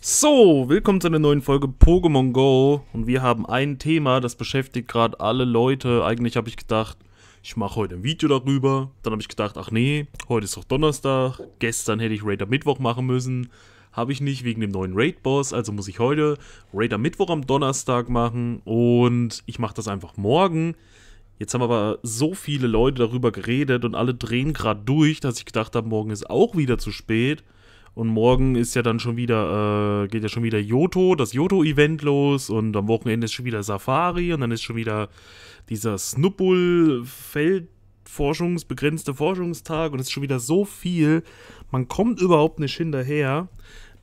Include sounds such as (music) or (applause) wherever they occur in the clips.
So, willkommen zu einer neuen Folge Pokémon Go und wir haben ein Thema, das beschäftigt gerade alle Leute. Eigentlich habe ich gedacht, ich mache heute ein Video darüber. Dann habe ich gedacht, ach nee, heute ist doch Donnerstag. Gestern hätte ich Raider Mittwoch machen müssen. Habe ich nicht wegen dem neuen Raid-Boss, also muss ich heute Raider Mittwoch am Donnerstag machen und ich mache das einfach morgen. Jetzt haben aber so viele Leute darüber geredet und alle drehen gerade durch, dass ich gedacht habe, morgen ist auch wieder zu spät. Und morgen ist ja dann schon wieder, äh, geht ja schon wieder Yoto, das Yoto-Event los und am Wochenende ist schon wieder Safari und dann ist schon wieder dieser Snubbul-Feld. Forschungs, begrenzte Forschungstag und es ist schon wieder so viel. Man kommt überhaupt nicht hinterher.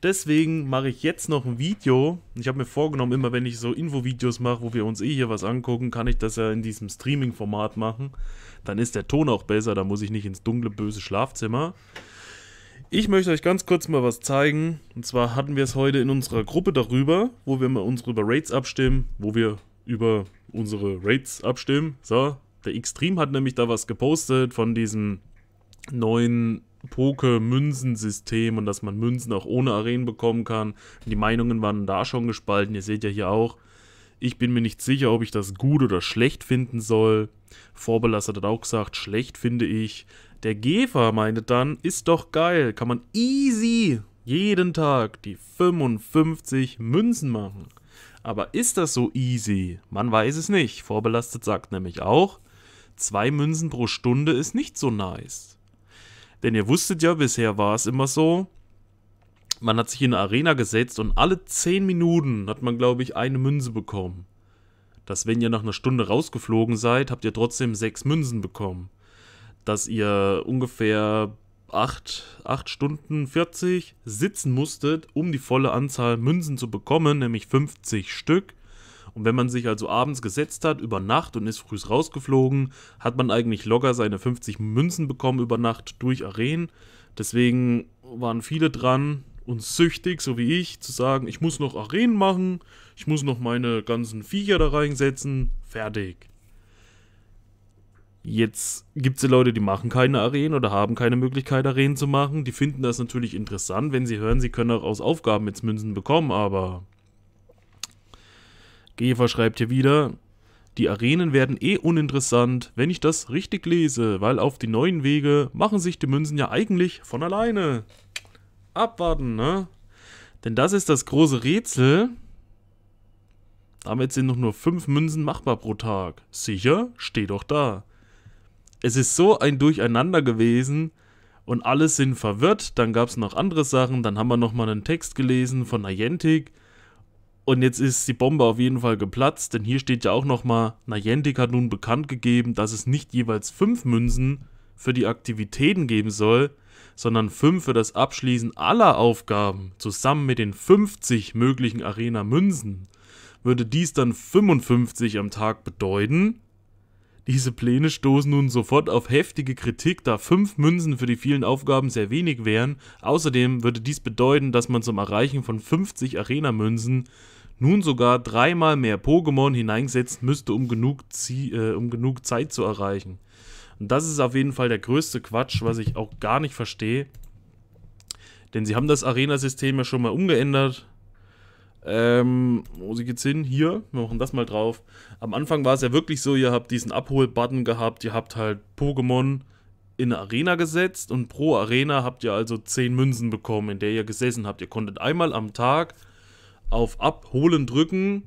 Deswegen mache ich jetzt noch ein Video. Ich habe mir vorgenommen, immer wenn ich so Infovideos mache, wo wir uns eh hier was angucken, kann ich das ja in diesem Streaming-Format machen. Dann ist der Ton auch besser, da muss ich nicht ins dunkle, böse Schlafzimmer. Ich möchte euch ganz kurz mal was zeigen. Und zwar hatten wir es heute in unserer Gruppe darüber, wo wir mal unsere über Raids abstimmen, wo wir über unsere Raids abstimmen. So, der Xtreme hat nämlich da was gepostet von diesem neuen poke system und dass man Münzen auch ohne Arenen bekommen kann. Die Meinungen waren da schon gespalten, ihr seht ja hier auch. Ich bin mir nicht sicher, ob ich das gut oder schlecht finden soll. Vorbelasser hat auch gesagt, schlecht finde ich. Der Gefer meinte dann, ist doch geil, kann man easy jeden Tag die 55 Münzen machen. Aber ist das so easy? Man weiß es nicht. Vorbelastet sagt nämlich auch, zwei Münzen pro Stunde ist nicht so nice. Denn ihr wusstet ja, bisher war es immer so, man hat sich in eine Arena gesetzt und alle 10 Minuten hat man, glaube ich, eine Münze bekommen. Dass wenn ihr nach einer Stunde rausgeflogen seid, habt ihr trotzdem 6 Münzen bekommen dass ihr ungefähr 8, 8 Stunden 40 sitzen musstet, um die volle Anzahl Münzen zu bekommen, nämlich 50 Stück. Und wenn man sich also abends gesetzt hat, über Nacht und ist früh rausgeflogen, hat man eigentlich locker seine 50 Münzen bekommen über Nacht durch Arenen. Deswegen waren viele dran und süchtig, so wie ich, zu sagen, ich muss noch Arenen machen, ich muss noch meine ganzen Viecher da reinsetzen, fertig. Jetzt gibt es ja Leute, die machen keine Arenen oder haben keine Möglichkeit, Arenen zu machen. Die finden das natürlich interessant, wenn sie hören, sie können auch aus Aufgaben jetzt Münzen bekommen, aber Gefer schreibt hier wieder, die Arenen werden eh uninteressant, wenn ich das richtig lese, weil auf die neuen Wege machen sich die Münzen ja eigentlich von alleine. Abwarten, ne? Denn das ist das große Rätsel. Damit sind noch nur 5 Münzen machbar pro Tag. Sicher? Steht doch da es ist so ein Durcheinander gewesen und alle sind verwirrt. Dann gab es noch andere Sachen. Dann haben wir nochmal einen Text gelesen von Niantic. Und jetzt ist die Bombe auf jeden Fall geplatzt, denn hier steht ja auch nochmal, Niantic hat nun bekannt gegeben, dass es nicht jeweils fünf Münzen für die Aktivitäten geben soll, sondern fünf für das Abschließen aller Aufgaben zusammen mit den 50 möglichen Arena-Münzen. Würde dies dann 55 am Tag bedeuten, diese Pläne stoßen nun sofort auf heftige Kritik, da fünf Münzen für die vielen Aufgaben sehr wenig wären. Außerdem würde dies bedeuten, dass man zum Erreichen von 50 Arena-Münzen nun sogar dreimal mehr Pokémon hineinsetzen müsste, um genug, äh, um genug Zeit zu erreichen. Und das ist auf jeden Fall der größte Quatsch, was ich auch gar nicht verstehe. Denn sie haben das Arena-System ja schon mal umgeändert. Ähm, wo sie geht's hin? Hier, wir machen das mal drauf. Am Anfang war es ja wirklich so, ihr habt diesen Abholbutton gehabt, ihr habt halt Pokémon in eine Arena gesetzt und pro Arena habt ihr also 10 Münzen bekommen, in der ihr gesessen habt. Ihr konntet einmal am Tag auf Abholen drücken,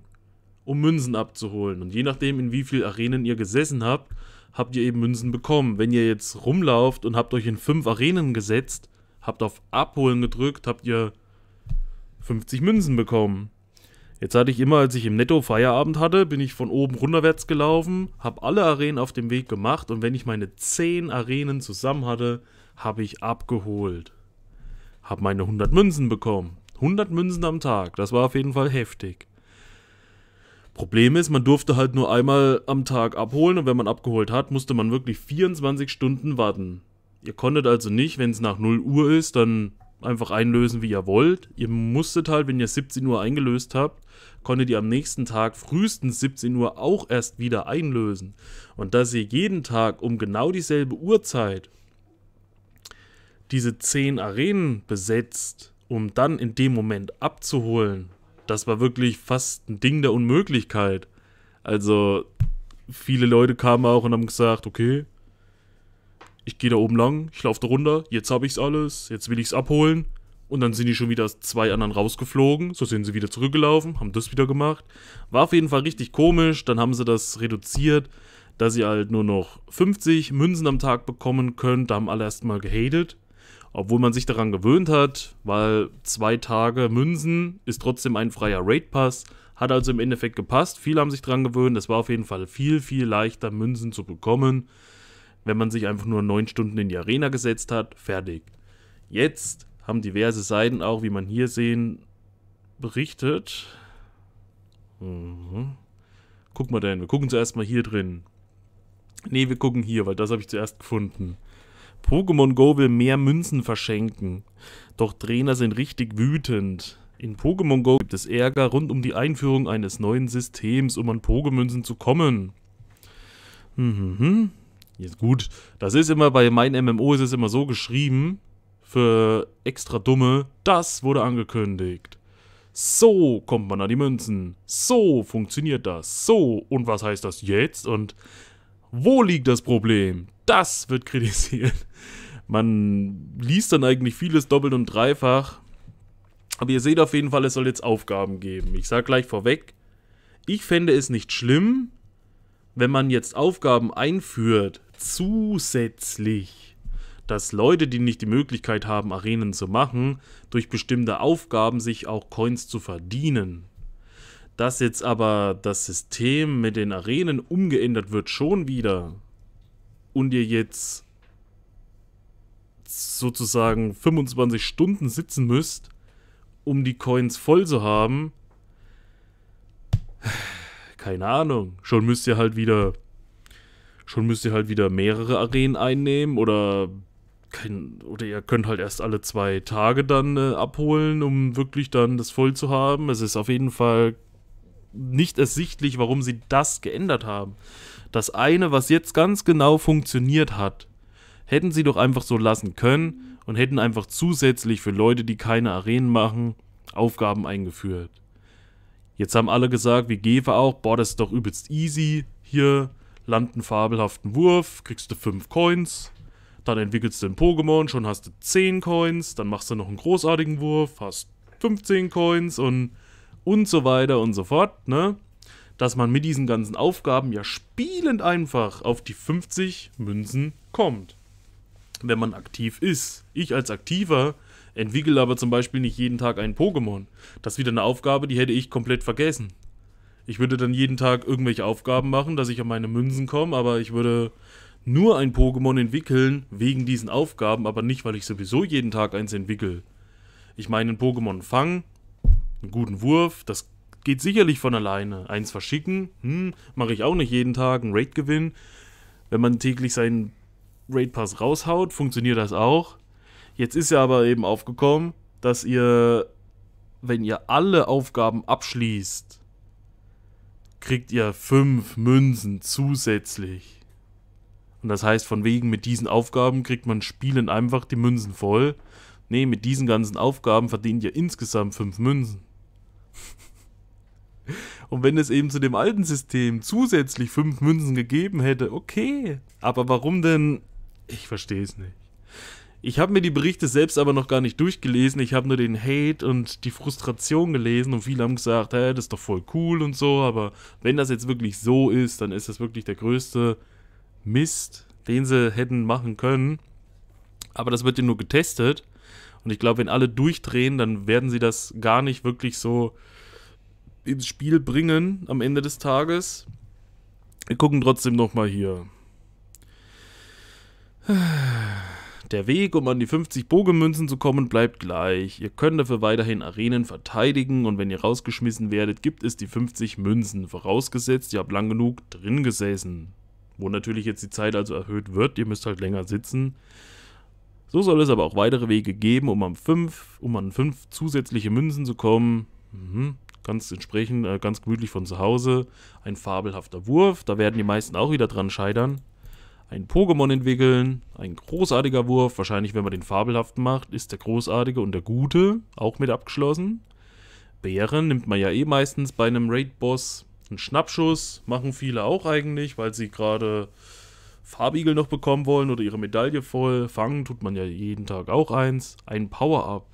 um Münzen abzuholen. Und je nachdem, in wie viel Arenen ihr gesessen habt, habt ihr eben Münzen bekommen. Wenn ihr jetzt rumlauft und habt euch in 5 Arenen gesetzt, habt auf Abholen gedrückt, habt ihr 50 Münzen bekommen. Jetzt hatte ich immer, als ich im Netto Feierabend hatte, bin ich von oben runterwärts gelaufen, habe alle Arenen auf dem Weg gemacht und wenn ich meine 10 Arenen zusammen hatte, habe ich abgeholt. Habe meine 100 Münzen bekommen. 100 Münzen am Tag, das war auf jeden Fall heftig. Problem ist, man durfte halt nur einmal am Tag abholen und wenn man abgeholt hat, musste man wirklich 24 Stunden warten. Ihr konntet also nicht, wenn es nach 0 Uhr ist, dann einfach einlösen, wie ihr wollt. Ihr musstet halt, wenn ihr 17 Uhr eingelöst habt, konntet ihr am nächsten Tag frühestens 17 Uhr auch erst wieder einlösen. Und dass ihr jeden Tag um genau dieselbe Uhrzeit diese 10 Arenen besetzt, um dann in dem Moment abzuholen, das war wirklich fast ein Ding der Unmöglichkeit. Also viele Leute kamen auch und haben gesagt, okay, ich gehe da oben lang, ich laufe da runter, jetzt habe ich's alles, jetzt will ich's abholen. Und dann sind die schon wieder zwei anderen rausgeflogen, so sind sie wieder zurückgelaufen, haben das wieder gemacht. War auf jeden Fall richtig komisch, dann haben sie das reduziert, dass sie halt nur noch 50 Münzen am Tag bekommen können, Da haben alle erstmal gehatet, obwohl man sich daran gewöhnt hat, weil zwei Tage Münzen ist trotzdem ein freier Raid-Pass. Hat also im Endeffekt gepasst, viele haben sich daran gewöhnt, es war auf jeden Fall viel, viel leichter Münzen zu bekommen wenn man sich einfach nur neun Stunden in die Arena gesetzt hat, fertig. Jetzt haben diverse Seiten auch, wie man hier sehen, berichtet. Mhm. Guck mal denn, wir gucken zuerst mal hier drin. Ne, wir gucken hier, weil das habe ich zuerst gefunden. Pokémon Go will mehr Münzen verschenken. Doch Trainer sind richtig wütend. In Pokémon Go gibt es Ärger rund um die Einführung eines neuen Systems, um an Pokémünzen zu kommen. Mhm. Jetzt gut, das ist immer bei meinem MMO ist es immer so geschrieben für extra dumme, das wurde angekündigt. So kommt man an die Münzen. So funktioniert das. So und was heißt das jetzt und wo liegt das Problem? Das wird (laughs) kritisiert. Man liest dann eigentlich vieles doppelt und dreifach. Aber ihr seht auf jeden Fall, es soll jetzt Aufgaben geben. Ich sage gleich vorweg, ich fände es nicht schlimm, wenn man jetzt Aufgaben einführt, zusätzlich, dass Leute, die nicht die Möglichkeit haben, Arenen zu machen, durch bestimmte Aufgaben sich auch Coins zu verdienen. Dass jetzt aber das System mit den Arenen umgeändert wird, schon wieder und ihr jetzt sozusagen 25 Stunden sitzen müsst, um die Coins voll zu haben, (sighs) keine Ahnung. Schon müsst ihr halt wieder schon müsst ihr halt wieder mehrere Arenen einnehmen oder kein, oder ihr könnt halt erst alle zwei Tage dann äh, abholen, um wirklich dann das voll zu haben. Es ist auf jeden Fall nicht ersichtlich, warum sie das geändert haben. Das eine, was jetzt ganz genau funktioniert hat, hätten sie doch einfach so lassen können und hätten einfach zusätzlich für Leute, die keine Arenen machen, Aufgaben eingeführt. Jetzt haben alle gesagt, wie Gefe auch, boah, das ist doch übelst easy hier land einen fabelhaften Wurf, kriegst du 5 Coins, dann entwickelst du ein Pokémon, schon hast du 10 Coins, dann machst du noch einen großartigen Wurf, hast 15 Coins und, und so weiter und so fort, ne? Dass man mit diesen ganzen Aufgaben ja spielend einfach auf die 50 Münzen kommt. Wenn man aktiv ist. Ich als Aktiver entwickle aber zum Beispiel nicht jeden Tag einen Pokémon. Das ist wieder eine Aufgabe, die hätte ich komplett vergessen. Ich würde dann jeden Tag irgendwelche Aufgaben machen, dass ich an meine Münzen komme, aber ich würde nur ein Pokémon entwickeln wegen diesen Aufgaben, aber nicht, weil ich sowieso jeden Tag eins entwickle. Ich meine, ein Pokémon fangen, einen guten Wurf, das geht sicherlich von alleine. Eins verschicken, hm, mache ich auch nicht jeden Tag, einen Raid gewinnen. Wenn man täglich seinen Raid Pass raushaut, funktioniert das auch. Jetzt ist ja aber eben aufgekommen, dass ihr, wenn ihr alle Aufgaben abschließt, kriegt ihr fünf Münzen zusätzlich. Und das heißt, von wegen mit diesen Aufgaben kriegt man spielend einfach die Münzen voll. Nee, mit diesen ganzen Aufgaben verdient ihr insgesamt fünf Münzen. (laughs) Und wenn es eben zu dem alten System zusätzlich fünf Münzen gegeben hätte, okay. Aber warum denn? Ich verstehe es nicht. Ich habe mir die Berichte selbst aber noch gar nicht durchgelesen. Ich habe nur den Hate und die Frustration gelesen und viele haben gesagt, hey, das ist doch voll cool und so. Aber wenn das jetzt wirklich so ist, dann ist das wirklich der größte Mist, den sie hätten machen können. Aber das wird ja nur getestet. Und ich glaube, wenn alle durchdrehen, dann werden sie das gar nicht wirklich so ins Spiel bringen am Ende des Tages. Wir gucken trotzdem nochmal hier. Der Weg, um an die 50 Bogemünzen zu kommen, bleibt gleich. Ihr könnt dafür weiterhin Arenen verteidigen und wenn ihr rausgeschmissen werdet, gibt es die 50 Münzen, vorausgesetzt ihr habt lang genug drin gesessen. Wo natürlich jetzt die Zeit also erhöht wird, ihr müsst halt länger sitzen. So soll es aber auch weitere Wege geben, um, am fünf, um an 5 zusätzliche Münzen zu kommen. Mhm. Ganz entsprechend, äh, ganz gemütlich von zu Hause. Ein fabelhafter Wurf, da werden die meisten auch wieder dran scheitern ein Pokémon entwickeln, ein großartiger Wurf, wahrscheinlich wenn man den fabelhaften macht, ist der großartige und der gute auch mit abgeschlossen. Bären nimmt man ja eh meistens bei einem Raid-Boss einen Schnappschuss, machen viele auch eigentlich, weil sie gerade Farbigel noch bekommen wollen oder ihre Medaille voll. Fangen tut man ja jeden Tag auch eins. Ein Power-Up.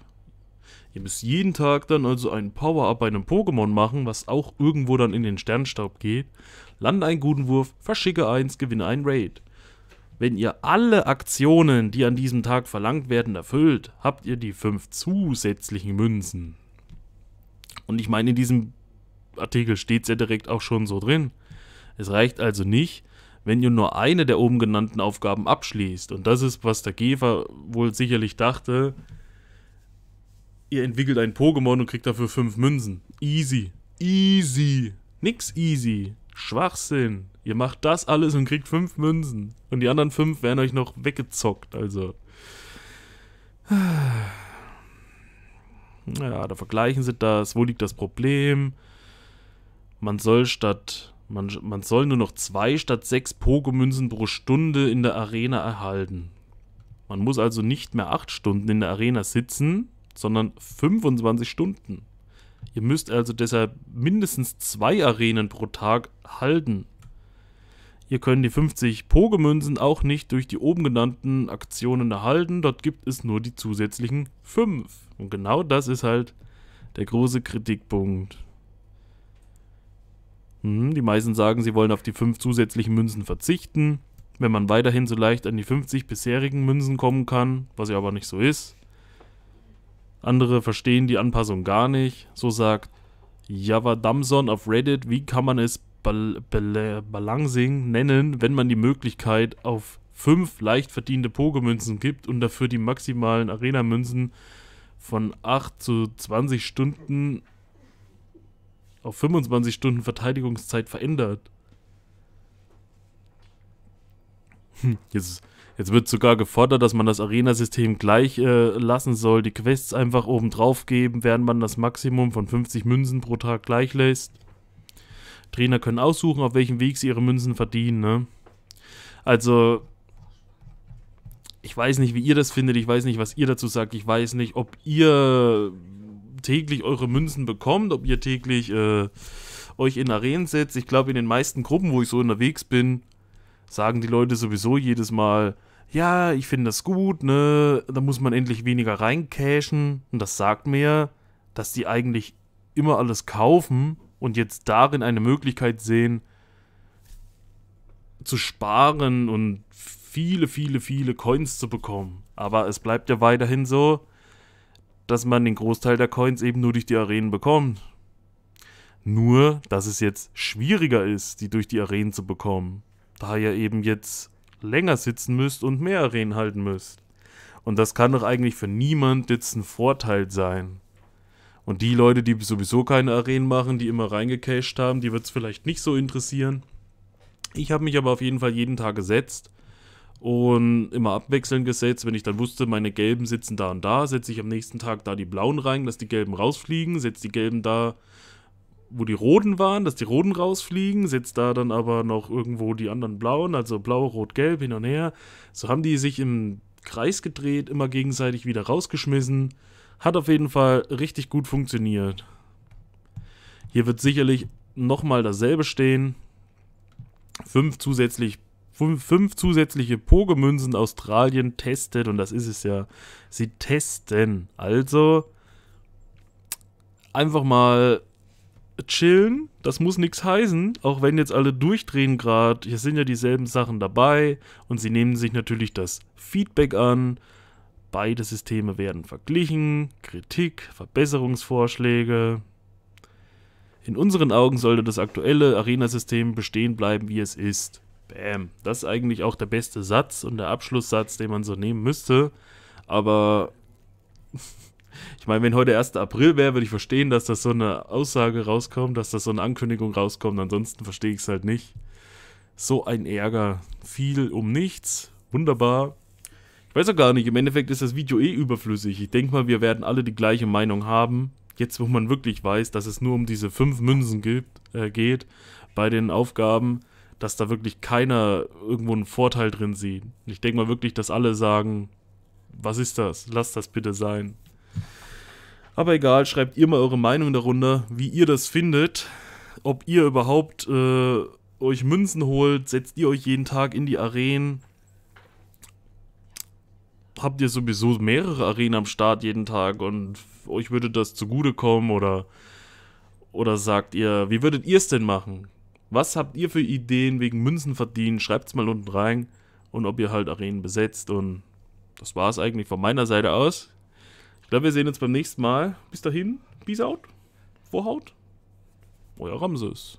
Ihr müsst jeden Tag dann also ein Power-Up bei einem Pokémon machen, was auch irgendwo dann in den Sternstaub geht. Lande einen guten Wurf, verschicke eins, gewinne einen Raid. Wenn ihr alle Aktionen, die an diesem Tag verlangt werden, erfüllt, habt ihr die fünf zusätzlichen Münzen. Und ich meine, in diesem Artikel steht es ja direkt auch schon so drin. Es reicht also nicht, wenn ihr nur eine der oben genannten Aufgaben abschließt. Und das ist, was der Käfer wohl sicherlich dachte. Ihr entwickelt ein Pokémon und kriegt dafür fünf Münzen. Easy. Easy. Nix easy. Schwachsinn. Ihr macht das alles und kriegt fünf Münzen. Und die anderen fünf werden euch noch weggezockt. Also. (sighs) Ja, da vergleichen sie das. Wo liegt das Problem? Man soll statt. Man, man soll nur noch zwei statt sechs Pokémünzen pro Stunde in der Arena erhalten. Man muss also nicht mehr acht Stunden in der Arena sitzen, sondern 25 Stunden. Ihr müsst also deshalb mindestens zwei Arenen pro Tag halten. Ihr könnt die 50 Pogemünzen auch nicht durch die oben genannten Aktionen erhalten, dort gibt es nur die zusätzlichen 5. Und genau das ist halt der große Kritikpunkt. Hm, die meisten sagen, sie wollen auf die 5 zusätzlichen Münzen verzichten, wenn man weiterhin so leicht an die 50 bisherigen Münzen kommen kann, was ja aber nicht so ist. Andere verstehen die Anpassung gar nicht. So sagt Java Damson auf Reddit, wie kann man es Bal Bal Balancing nennen, wenn man die Möglichkeit auf fünf leicht verdiente Pokémünzen gibt und dafür die maximalen Arena-Münzen von 8 zu 20 Stunden auf 25 Stunden Verteidigungszeit verändert. Hm, jetzt Jetzt wird sogar gefordert, dass man das Arena-System gleich äh, lassen soll, die Quests einfach oben drauf geben, während man das Maximum von 50 Münzen pro Tag gleich lässt. Trainer können aussuchen, auf welchem Weg sie ihre Münzen verdienen, ne? Also, ich weiß nicht, wie ihr das findet, ich weiß nicht, was ihr dazu sagt, ich weiß nicht, ob ihr täglich eure Münzen bekommt, ob ihr täglich äh, euch in Arenen setzt. Ich glaube, in den meisten Gruppen, wo ich so unterwegs bin, sagen die Leute sowieso jedes Mal, ja, ich finde das gut, ne, da muss man endlich weniger reincashen. Und das sagt mir, dass die eigentlich immer alles kaufen und jetzt darin eine Möglichkeit sehen, zu sparen und viele, viele, viele Coins zu bekommen. Aber es bleibt ja weiterhin so, dass man den Großteil der Coins eben nur durch die Arenen bekommt. Nur, dass es jetzt schwieriger ist, die durch die Arenen zu bekommen. Da ja eben jetzt länger sitzen müsst und mehr halten müsst. Und das kann doch eigentlich für niemand jetzt ein Vorteil sein. Und die Leute, die sowieso keine Arenen machen, die immer reingecached haben, die wird es vielleicht nicht so interessieren. Ich habe mich aber auf jeden Fall jeden Tag gesetzt und immer abwechselnd gesetzt. Wenn ich dann wusste, meine gelben sitzen da und da, setze ich am nächsten Tag da die blauen rein, lasse die gelben rausfliegen, setze die gelben da wo die Roten waren, dass die Roten rausfliegen, sitzt da dann aber noch irgendwo die anderen Blauen, also Blau, Rot, Gelb hin und her. So haben die sich im Kreis gedreht, immer gegenseitig wieder rausgeschmissen. Hat auf jeden Fall richtig gut funktioniert. Hier wird sicherlich nochmal dasselbe stehen. Fünf, zusätzlich, fünf, fünf zusätzliche Pogemünzen Australien testet und das ist es ja. Sie testen. Also einfach mal chillen, das muss nichts heißen, auch wenn jetzt alle durchdrehen gerade, hier sind ja dieselben Sachen dabei und sie nehmen sich natürlich das Feedback an. Beide Systeme werden verglichen, Kritik, Verbesserungsvorschläge. In unseren Augen sollte das aktuelle Arena-System bestehen bleiben, wie es ist. Bäm, Das ist eigentlich auch der beste Satz und der Abschlusssatz, den man so nehmen müsste. Aber ich meine, wenn heute 1. April wäre, würde ich verstehen, dass das so eine Aussage rauskommt, dass das so eine Ankündigung rauskommt. Ansonsten verstehe ich es halt nicht. So ein Ärger. Viel um nichts. Wunderbar. Ich weiß auch gar nicht. Im Endeffekt ist das Video eh überflüssig. Ich denke mal, wir werden alle die gleiche Meinung haben. Jetzt, wo man wirklich weiß, dass es nur um diese fünf Münzen gibt, äh, geht bei den Aufgaben, dass da wirklich keiner irgendwo einen Vorteil drin sieht. Ich denke mal wirklich, dass alle sagen, was ist das? Lass das bitte sein. Aber egal, schreibt ihr mal eure Meinung darunter, wie ihr das findet, ob ihr überhaupt äh, euch Münzen holt, setzt ihr euch jeden Tag in die Arenen. Habt ihr sowieso mehrere Arenen am Start jeden Tag und euch würde das zugutekommen oder, oder sagt ihr, wie würdet ihr es denn machen? Was habt ihr für Ideen wegen Münzen verdienen? es mal unten rein und ob ihr halt Arenen besetzt und das war es eigentlich von meiner Seite aus. Ich glaube, wir sehen uns beim nächsten Mal. Bis dahin, peace out, vorhaut, euer Ramses.